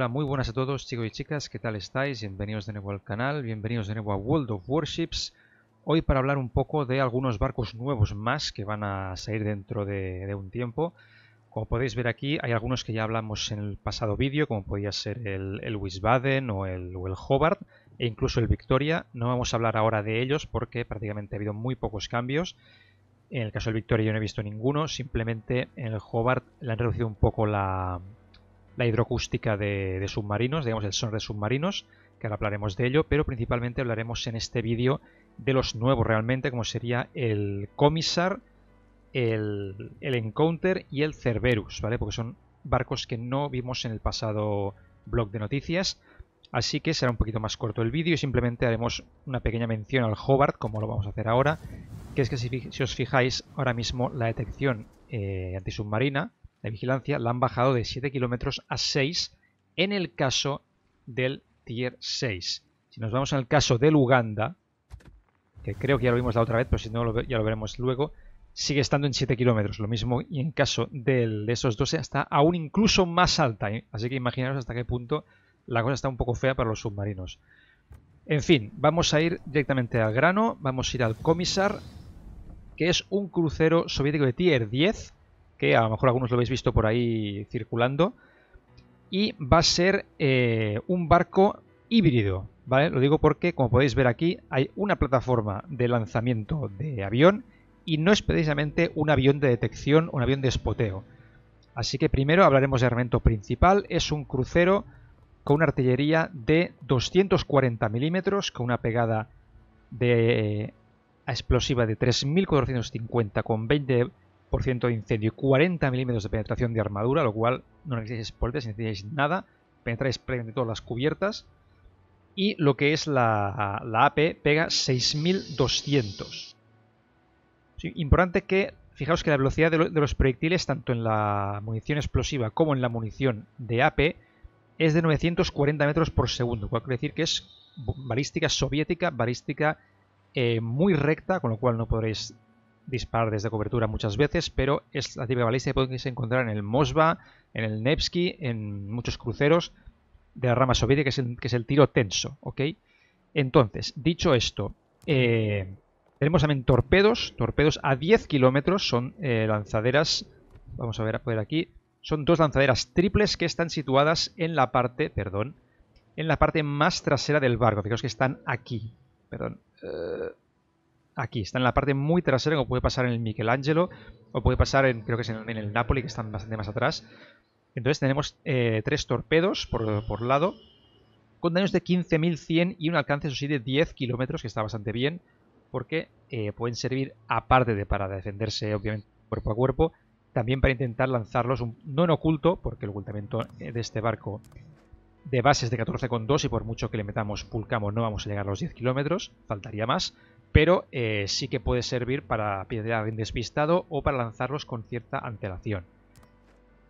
Hola, muy buenas a todos chicos y chicas, ¿qué tal estáis? Bienvenidos de nuevo al canal, bienvenidos de nuevo a World of Warships. Hoy para hablar un poco de algunos barcos nuevos más que van a salir dentro de, un tiempo. Como podéis ver aquí, hay algunos que ya hablamos en el pasado vídeo, como podía ser el, el Wiesbaden o el, o el Hobart, e incluso el Victoria. No vamos a hablar ahora de ellos porque prácticamente ha habido muy pocos cambios. En el caso del Victoria yo no he visto ninguno, simplemente en el Hobart le han reducido un poco la, la hidroacústica de, submarinos, digamos el sonar de submarinos, que ahora hablaremos de ello, pero principalmente hablaremos en este vídeo de los nuevos realmente, como sería el comisar el, Encounter y el Cerberus, ¿vale? Porque son barcos que no vimos en el pasado blog de noticias, así que será un poquito más corto el vídeo y simplemente haremos una pequeña mención al Hobart, como lo vamos a hacer ahora, que es que si, os fijáis, ahora mismo la detección eh, antisubmarina, la vigilancia la han bajado de 7 kilómetros a 6 en el caso del Tier 6. Si nos vamos al caso del Uganda, que creo que ya lo vimos la otra vez, pero si no ya lo veremos luego, sigue estando en 7 kilómetros. Lo mismo y en caso de esos 12 está aún incluso más alta. ¿eh? Así que imaginaros hasta qué punto la cosa está un poco fea para los submarinos. En fin, vamos a ir directamente al grano, vamos a ir al Comisar, que es un crucero soviético de Tier 10, que a lo mejor algunos lo habéis visto por ahí circulando. Y va a ser eh, un barco híbrido, ¿vale? Lo digo porque, como podéis ver aquí, hay una plataforma de lanzamiento de avión y no es precisamente un avión de detección un avión de espoteo. Así que primero hablaremos de armamento principal. Es un crucero con una artillería de 240 milímetros, con una pegada de eh, explosiva de 3.450 con 20 por ciento de incendio y 40 milímetros de penetración de armadura, lo cual no necesitáis polletes, no necesitáis nada. Penetráis prácticamente todas las cubiertas. Y lo que es la, la AP pega 6200. importante que, fijaos que la velocidad de, los proyectiles, tanto en la munición explosiva como en la munición de AP, es de 940 metros por segundo, lo cual quiere decir que es balística soviética, balística eh, muy recta, con lo cual no podréis disparar desde cobertura muchas veces, pero es la típica balista que podéis encontrar en el Mosva, en el Nevsky, en muchos cruceros de la rama soviética, que es el, tiro tenso, ¿ok? Entonces, dicho esto, eh, tenemos también torpedos, torpedos a 10 kilómetros, son eh, lanzaderas, vamos a ver, a poder aquí, son dos lanzaderas triples que están situadas en la parte, perdón, en la parte más trasera del barco, fijaos que están aquí, perdón, eh, aquí. Está en la parte muy trasera, como puede pasar en el Michelangelo, o puede pasar en, creo que es en, el Napoli, que están bastante más atrás. Entonces tenemos eh, tres torpedos por, lado, con daños de 15.100 y un alcance, eso de 10 kilómetros, que está bastante bien, porque eh, pueden servir, aparte de para defenderse, obviamente, cuerpo a cuerpo, también para intentar lanzarlos, no en oculto, porque el ocultamiento eh, de este barco de bases de 14,2 y por mucho que le metamos pulcamos no vamos a llegar a los 10 kilómetros, faltaría más, pero eh, sí que puede servir para pillar a alguien despistado o para lanzarlos con cierta antelación.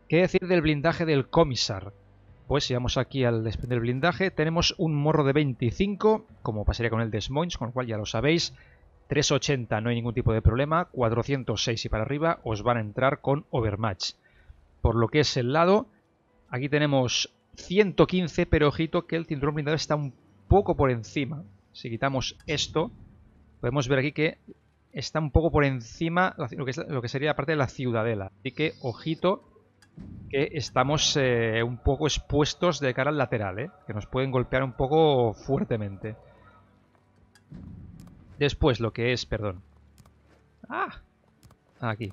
¿Qué decir del blindaje del comisar? Pues si vamos aquí al el blindaje, tenemos un morro de 25, como pasaría con el Desmoins, con lo cual ya lo sabéis, 380 no hay ningún tipo de problema, 406 y para arriba os van a entrar con overmatch. Por lo que es el lado, aquí tenemos 115, pero ojito que el cinturón blindado está un poco por encima. Si quitamos esto, podemos ver aquí que está un poco por encima lo que, sería la parte de la ciudadela. Así que, ojito, que estamos eh, un poco expuestos de cara al lateral, eh, que nos pueden golpear un poco fuertemente. Después, lo que es, perdón. ¡Ah! Aquí.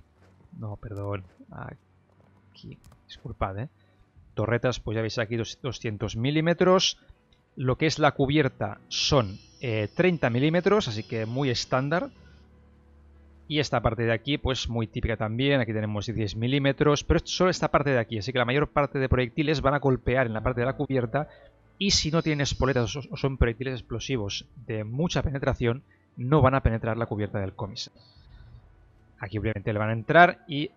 No, perdón. Aquí. Disculpad, ¿eh? Torretas, pues ya veis aquí 200 milímetros. Lo que es la cubierta son 30 eh, milímetros, así que muy estándar. Y esta parte de aquí, pues muy típica también, aquí tenemos 10 milímetros, pero solo esta parte de aquí, así que la mayor parte de proyectiles van a golpear en la parte de la cubierta y si no tienen espoletas o son proyectiles explosivos de mucha penetración, no van a penetrar la cubierta del comisario Aquí obviamente le van a entrar y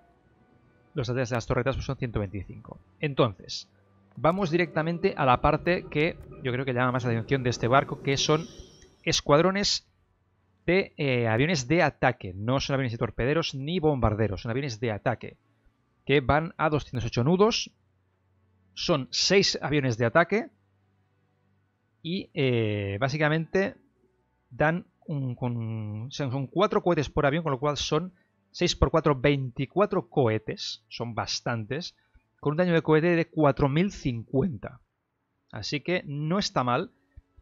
los ataques de las torretas pues, son 125. Entonces, vamos directamente a la parte que yo creo que llama más la atención de este barco, que son escuadrones de eh, aviones de ataque. No son aviones de torpederos ni bombarderos, son aviones de ataque. Que van a 208 nudos. Son 6 aviones de ataque. Y eh, básicamente dan son 4 cohetes por avión, con lo cual son 6 x 4, 24 cohetes. Son bastantes. Con un daño de cohete de 4050. Así que no está mal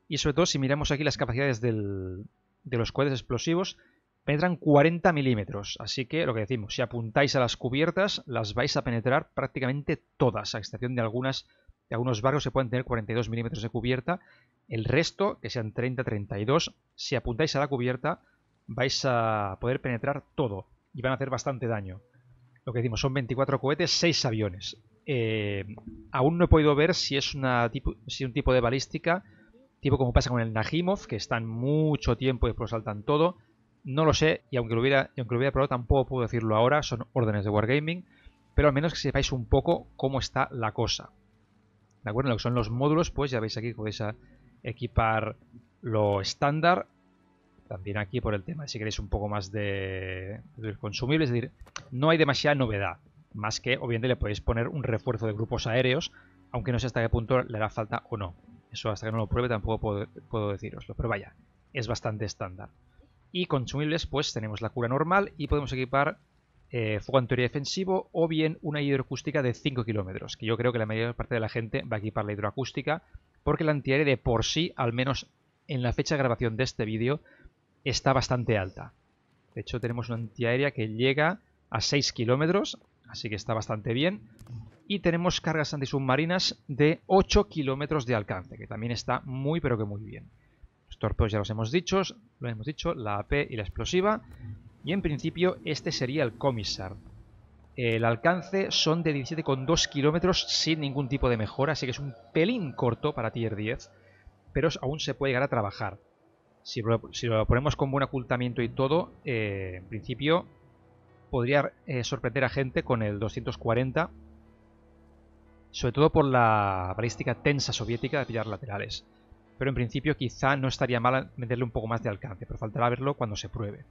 y sobre todo si miramos aquí las capacidades de los cohetes explosivos, penetran 40 milímetros. Así que lo que decimos, si apuntáis a las cubiertas, las vais a penetrar prácticamente todas, a excepción de algunas de algunos barcos se pueden tener 42 milímetros de cubierta. El resto, que sean 30-32, si apuntáis a la cubierta, vais a poder penetrar todo y van a hacer bastante daño. Lo que decimos, son 24 cohetes, 6 aviones. Eh, aún no he podido ver si es, una si es un tipo de balística tipo como pasa con el Najimov, que están mucho tiempo y después saltan todo. No lo sé, y aunque lo hubiera, aunque probado, tampoco puedo decirlo ahora, son órdenes de Wargaming, pero al menos que sepáis un poco cómo está la cosa. ¿De acuerdo? Lo que son los módulos, pues ya veis aquí que podéis equipar lo estándar. También aquí por el tema, si queréis un poco más de, de consumible, es decir, no hay demasiada novedad. Más que, obviamente, le podéis poner un refuerzo de grupos aéreos, aunque no sé hasta qué punto le hará falta o no. Eso hasta que no lo pruebe tampoco puedo, puedo deciroslo, pero vaya, es bastante estándar. Y consumibles, pues tenemos la cura normal y podemos equipar eh, fuego antiaéreo defensivo o bien una hidroacústica de 5 kilómetros, que yo creo que la mayor parte de la gente va a equipar la hidroacústica, porque la antiaérea de por sí, al menos en la fecha de grabación de este vídeo, está bastante alta. De hecho, tenemos una antiaérea que llega a 6 kilómetros, así que está bastante bien y tenemos cargas antisubmarinas de 8 kilómetros de alcance, que también está muy pero que muy bien. Los torpedos ya los hemos dicho, lo hemos dicho, la AP y la explosiva. Y en principio este sería el Commissar. El alcance son de 17,2 kilómetros sin ningún tipo de mejora, así que es un pelín corto para Tier 10, pero aún se puede llegar a trabajar. Si lo, ponemos con buen ocultamiento y todo, eh, en principio podría eh, sorprender a gente con el 240 sobre todo por la balística tensa soviética de pillar laterales. Pero en principio quizá no estaría mal meterle un poco más de alcance, pero faltará verlo cuando se pruebe.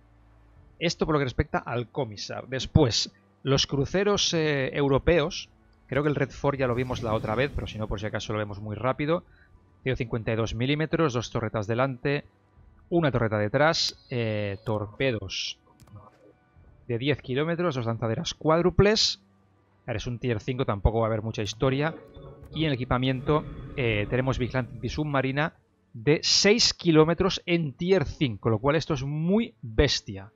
Esto por lo que respecta al Comisa. Después, los cruceros eh, europeos, creo que el Red Ford ya lo vimos la otra vez, pero si no, por si acaso lo vemos muy rápido. 52 milímetros, dos torretas delante, una torreta detrás, eh, torpedos de 10 kilómetros, dos lanzaderas cuádruples, es un tier 5, tampoco va a haber mucha historia. Y en el equipamiento eh, tenemos vigilante submarina de 6 kilómetros en tier 5, lo cual esto es muy bestia.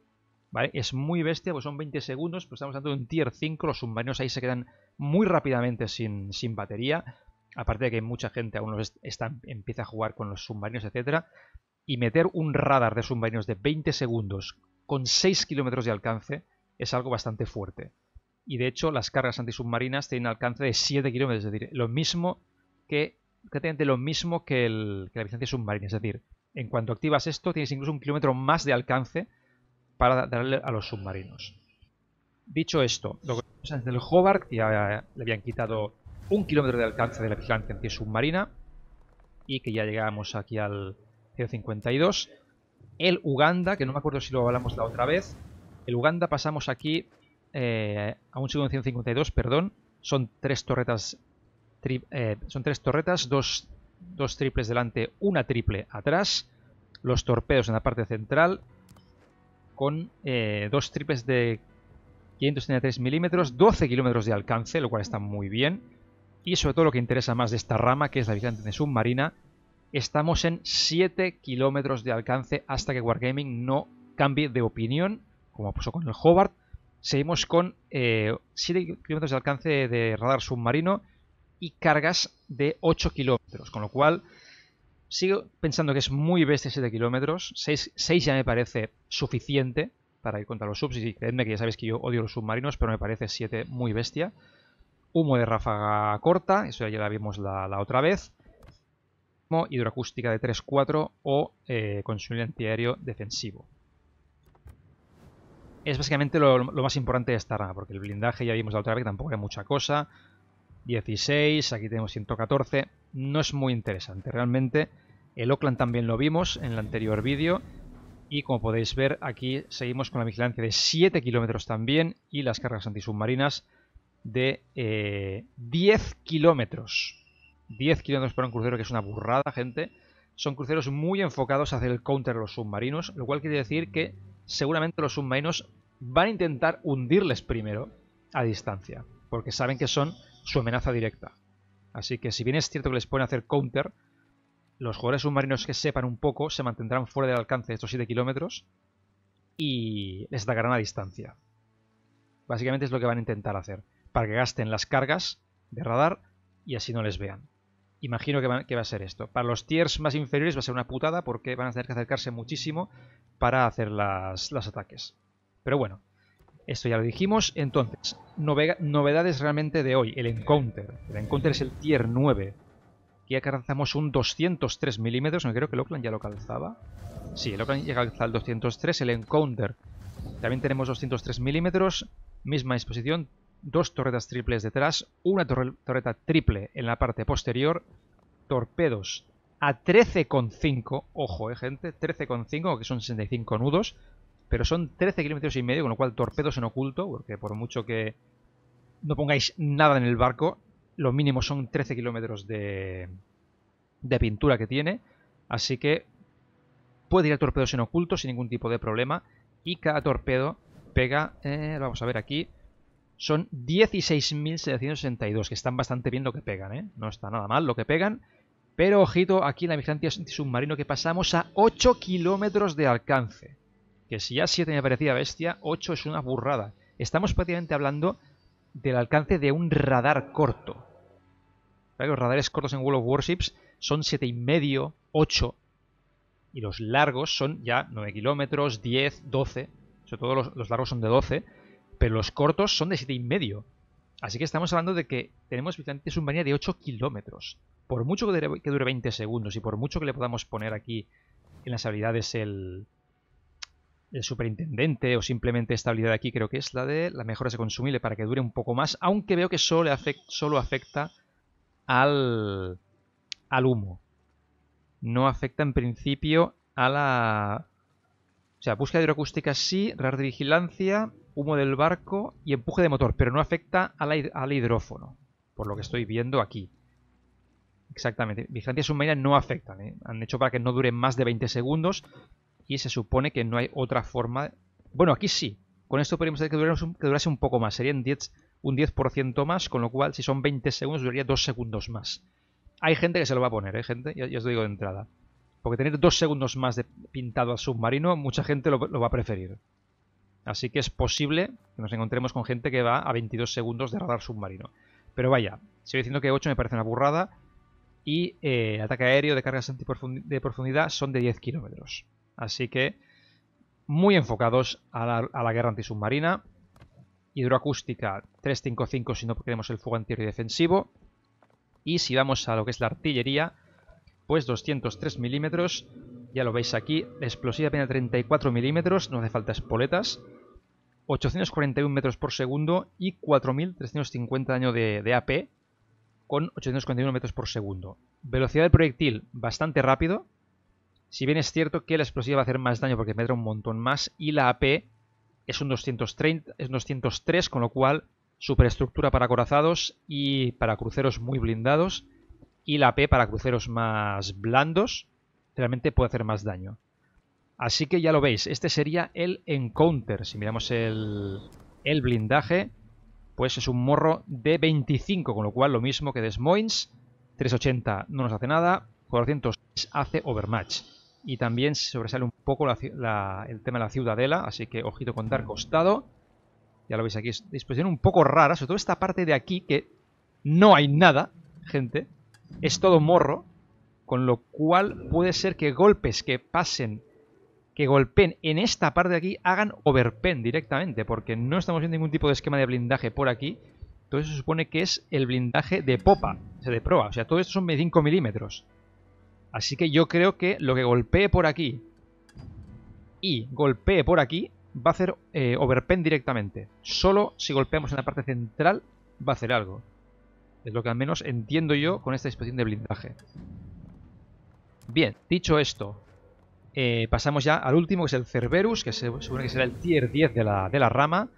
¿Vale? Es muy bestia, pues son 20 segundos, pero estamos hablando de un tier 5, los submarinos ahí se quedan muy rápidamente sin, sin batería, aparte de que mucha gente aún no está, empieza a jugar con los submarinos, etcétera, y meter un radar de submarinos de 20 segundos con 6 kilómetros de alcance es algo bastante fuerte y de hecho las cargas antisubmarinas tienen alcance de 7 kilómetros, es decir, lo mismo que prácticamente lo mismo que, el, que la vigilancia submarina, es decir, en cuanto activas esto tienes incluso un kilómetro más de alcance para darle a los submarinos. Dicho esto, lo que pasa es del el Hobart ya le habían quitado un kilómetro de alcance de la vigilancia antisubmarina y que ya llegamos aquí al 052. El Uganda, que no me acuerdo si lo hablamos la otra vez, el Uganda pasamos aquí eh, a un segundo 152, perdón, son tres torretas, eh, son tres torretas, dos, triples delante, una triple atrás, los torpedos en la parte central, con eh, dos triples de 533 milímetros, 12 kilómetros de alcance, lo cual está muy bien. Y sobre todo lo que interesa más de esta rama, que es la de submarina, estamos en 7 kilómetros de alcance hasta que Wargaming no cambie de opinión, como pasó con el Hobart, Seguimos con 7 eh, kilómetros de alcance de radar submarino y cargas de 8 kilómetros, con lo cual sigo pensando que es muy bestia 7 kilómetros, 6, ya me parece suficiente para ir contra los subs, y creedme que ya sabéis que yo odio los submarinos, pero me parece 7 muy bestia. Humo de ráfaga corta, eso ya la vimos la, otra vez. Hidroacústica de 3-4 o eh, antiaéreo defensivo es básicamente lo, más importante de esta rama, porque el blindaje ya vimos la otra vez que tampoco era mucha cosa. 16, aquí tenemos 114, no es muy interesante realmente. El Oakland también lo vimos en el anterior vídeo y como podéis ver aquí seguimos con la vigilancia de 7 kilómetros también y las cargas antisubmarinas de 10 eh, kilómetros. 10 kilómetros para un crucero que es una burrada, gente. Son cruceros muy enfocados a hacer el counter a los submarinos, lo cual quiere decir que seguramente los submarinos van a intentar hundirles primero a distancia, porque saben que son su amenaza directa. Así que si bien es cierto que les pueden hacer counter, los jugadores submarinos que sepan un poco se mantendrán fuera del alcance de estos 7 kilómetros y les atacarán a distancia. Básicamente es lo que van a intentar hacer, para que gasten las cargas de radar y así no les vean imagino que va, a ser esto. Para los tiers más inferiores va a ser una putada porque van a tener que acercarse muchísimo para hacer las, los ataques. Pero bueno, esto ya lo dijimos. Entonces, novedades realmente de hoy. El Encounter. El Encounter es el tier 9. Aquí alcanzamos un 203 milímetros. No creo que el Oakland ya lo calzaba. Sí, el Oakland ya alcanzaba el 203. El Encounter. También tenemos 203 milímetros. Misma disposición dos torretas triples detrás, una torreta triple en la parte posterior, torpedos a 13,5, ojo, eh, gente, 13,5, que son 65 nudos, pero son 13 kilómetros y medio, con lo cual torpedos en oculto, porque por mucho que no pongáis nada en el barco, lo mínimo son 13 kilómetros de, de pintura que tiene, así que puede ir a torpedos en oculto sin ningún tipo de problema, y cada torpedo pega, eh, vamos a ver aquí, son 16.762, que están bastante bien lo que pegan, ¿eh? No está nada mal lo que pegan. Pero ojito, aquí en la vigilancia submarino que pasamos a 8 kilómetros de alcance. Que si ya 7 me parecía bestia, 8 es una burrada. Estamos prácticamente hablando del alcance de un radar corto. Los radares cortos en World of Warships son 7,5, 8. Y los largos son ya 9 kilómetros, 10, 12. Sobre todo los largos son de 12 pero los cortos son de 7,5. Así que estamos hablando de que tenemos un submarina de 8 kilómetros. Por mucho que dure, 20 segundos y por mucho que le podamos poner aquí en las habilidades el, el superintendente o simplemente esta habilidad de aquí creo que es la de la mejora de consumible para que dure un poco más, aunque veo que solo, afecta, solo afecta al, al humo. No afecta en principio a la o sea, búsqueda hidroacústica sí, radar de vigilancia, humo del barco y empuje de motor, pero no afecta al hidrófono, por lo que estoy viendo aquí. Exactamente, vigilancia submarina no afectan, ¿eh? han hecho para que no dure más de 20 segundos y se supone que no hay otra forma... Bueno, aquí sí, con esto podríamos hacer que durase un, poco más, serían un 10% más, con lo cual si son 20 segundos duraría 2 segundos más. Hay gente que se lo va a poner, ¿eh, gente? ya os lo digo de entrada. Porque tener dos segundos más de pintado al submarino, mucha gente lo, va a preferir. Así que es posible que nos encontremos con gente que va a 22 segundos de radar submarino. Pero vaya, sigo diciendo que 8 me parece una burrada. Y eh, ataque aéreo de cargas de profundidad son de 10 kilómetros. Así que muy enfocados a la, a la guerra antisubmarina. Hidroacústica 355 si no queremos el fuego antiaéreo defensivo. Y si vamos a lo que es la artillería, pues 203 milímetros, ya lo veis aquí, explosiva pena 34 milímetros, no hace falta espoletas, 841 metros por segundo y 4.350 daño de, de, AP con 841 metros por segundo. Velocidad del proyectil bastante rápido, si bien es cierto que la explosiva va a hacer más daño porque mete un montón más y la AP es un es 203, con lo cual superestructura para corazados y para cruceros muy blindados y la P para cruceros más blandos realmente puede hacer más daño. Así que ya lo veis, este sería el Encounter. Si miramos el, el blindaje, pues es un morro de 25, con lo cual lo mismo que Des 380 no nos hace nada, 400 hace Overmatch. Y también sobresale un poco el tema de la ciudadela, así que ojito con dar costado. Ya lo veis aquí, es disposición un poco rara, sobre todo esta parte de aquí que no hay nada, gente es todo morro, con lo cual puede ser que golpes que pasen, que golpeen en esta parte de aquí, hagan overpen directamente, porque no estamos viendo ningún tipo de esquema de blindaje por aquí. Todo se supone que es el blindaje de popa, o sea, de proa. O sea, todo esto son 5 milímetros. Así que yo creo que lo que golpee por aquí y golpee por aquí va a hacer eh, overpen directamente. Solo si golpeamos en la parte central va a hacer algo. Es lo que al menos entiendo yo con esta disposición de blindaje. Bien, dicho esto, eh, pasamos ya al último, que es el Cerberus, que se supone que será el tier 10 de la, rama.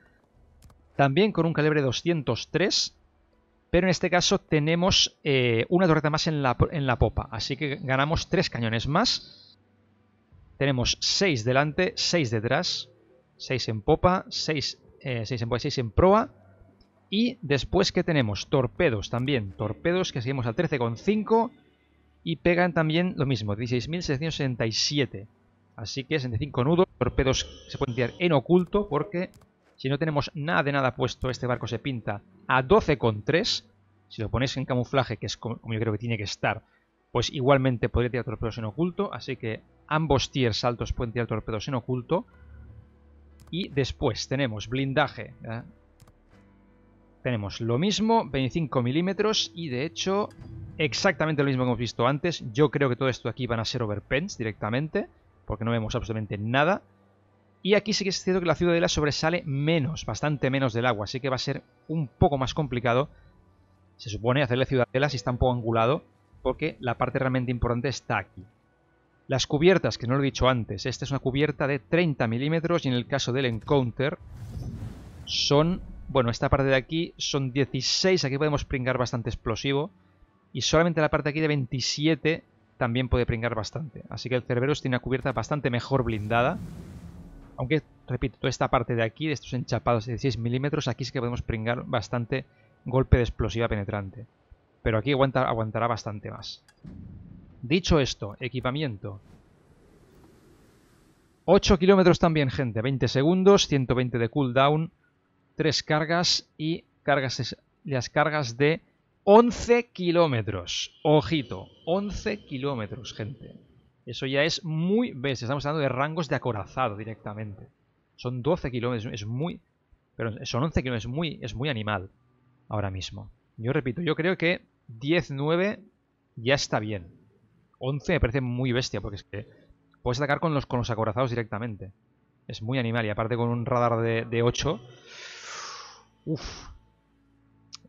También con un calibre 203, pero en este caso tenemos eh, una torreta más en la, en la popa, así que ganamos tres cañones más. Tenemos 6 delante, 6 detrás, 6 en popa, 6, 6 eh, en proa y después que tenemos torpedos también, torpedos que seguimos al 13,5 y pegan también lo mismo, 16.667. Así que 65 nudos, torpedos se pueden tirar en oculto porque si no tenemos nada de nada puesto, este barco se pinta a 12,3. Si lo ponéis en camuflaje, que es como yo creo que tiene que estar, pues igualmente podría tirar torpedos en oculto. Así que ambos tiers altos pueden tirar torpedos en oculto. Y después tenemos blindaje. ¿eh? tenemos lo mismo, 25 milímetros y de hecho exactamente lo mismo que hemos visto antes. Yo creo que todo esto aquí van a ser overpens directamente, porque no vemos absolutamente nada. Y aquí sí que es cierto que la ciudadela sobresale menos, bastante menos del agua, así que va a ser un poco más complicado, se supone, hacer la ciudadela si está un poco angulado, porque la parte realmente importante está aquí. Las cubiertas, que no lo he dicho antes, esta es una cubierta de 30 milímetros y en el caso del Encounter son bueno, esta parte de aquí son 16, aquí podemos pringar bastante explosivo. Y solamente la parte de aquí de 27 también puede pringar bastante. Así que el Cerberus tiene una cubierta bastante mejor blindada. Aunque, repito, toda esta parte de aquí, de estos enchapados de 16 milímetros, aquí sí que podemos pringar bastante golpe de explosiva penetrante. Pero aquí aguantará bastante más. Dicho esto, equipamiento. 8 kilómetros también, gente. 20 segundos, 120 de cooldown tres cargas y cargas, las cargas de 11 kilómetros. Ojito, 11 kilómetros, gente. Eso ya es muy bestia. Estamos hablando de rangos de acorazado directamente. Son 12 kilómetros, es muy... Pero son 11 kilómetros, es muy, es muy animal ahora mismo. Yo repito, yo creo que 10, 9 ya está bien. 11 me parece muy bestia, porque es que puedes atacar con los, acorazados directamente. Es muy animal y aparte con un radar de, de 8 Uf.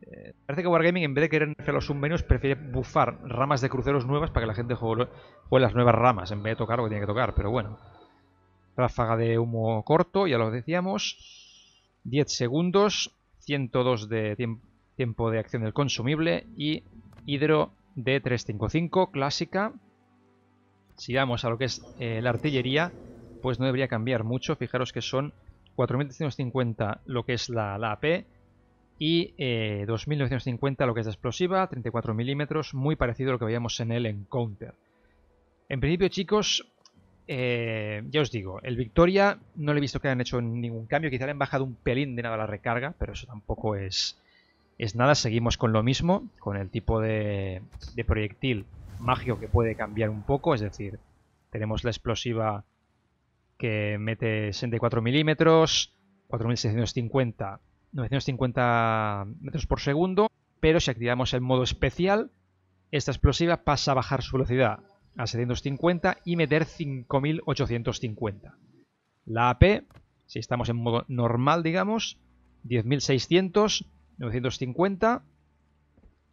Eh, parece que Wargaming, en vez de querer hacer los menos, prefiere bufar ramas de cruceros nuevas para que la gente juegue, las nuevas ramas, en vez de tocar lo que tiene que tocar, pero bueno. Ráfaga de humo corto, ya lo decíamos. 10 segundos, 102 de tiempo de acción del consumible y hidro de 355, clásica. Si vamos a lo que es eh, la artillería, pues no debería cambiar mucho. Fijaros que son 4.350 lo que es la, la AP y 2.950 eh, lo que es la explosiva, 34 milímetros, muy parecido a lo que veíamos en el Encounter. En principio, chicos, eh, ya os digo, el Victoria no le he visto que hayan hecho ningún cambio, quizá le han bajado un pelín de nada la recarga, pero eso tampoco es, es nada, seguimos con lo mismo, con el tipo de, de proyectil mágico que puede cambiar un poco, es decir, tenemos la explosiva que mete 64 milímetros, 4650, 950 metros por segundo, pero si activamos el modo especial, esta explosiva pasa a bajar su velocidad a 750 y meter 5850. La AP, si estamos en modo normal, digamos, 10600, 950.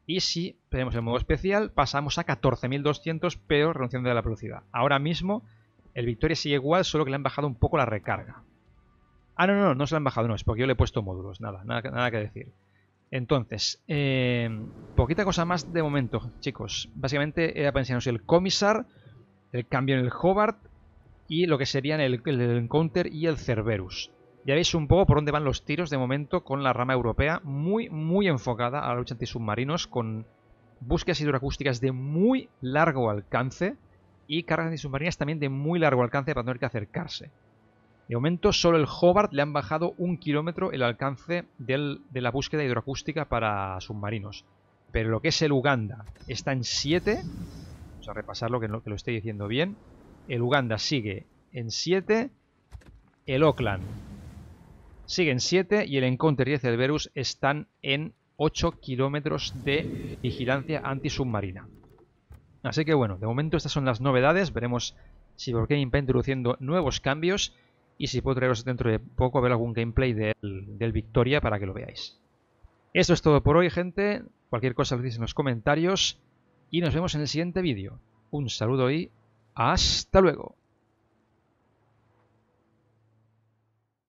Y si tenemos el modo especial, pasamos a 14200, pero renunciando a la velocidad. Ahora mismo el Victoria sigue igual, solo que le han bajado un poco la recarga. Ah, no, no, no, no se la han bajado, no, es porque yo le he puesto módulos, nada, nada, nada que decir. Entonces, eh, poquita cosa más de momento, chicos. Básicamente era enseñaros el Comisar, el cambio en el Hobart y lo que serían el, el, el Encounter y el Cerberus. Ya veis un poco por dónde van los tiros de momento con la rama europea, muy, muy enfocada a la lucha antisubmarinos, con búsquedas hidroacústicas de muy largo alcance y cargas antisubmarinas también de muy largo alcance para tener que acercarse. De momento, solo el Hobart le han bajado un kilómetro el alcance de la búsqueda hidroacústica para submarinos. Pero lo que es el Uganda está en 7. Vamos a repasar que, que lo estoy diciendo bien. El Uganda sigue en 7. El Oakland sigue en 7. Y el Encounter 10 el Verus están en 8 kilómetros de vigilancia antisubmarina. Así que bueno, de momento estas son las novedades, veremos si qué va introduciendo nuevos cambios y si puedo traeros dentro de poco a ver algún gameplay del, Victoria para que lo veáis. Esto es todo por hoy gente, cualquier cosa lo dices en los comentarios y nos vemos en el siguiente vídeo. Un saludo y hasta luego.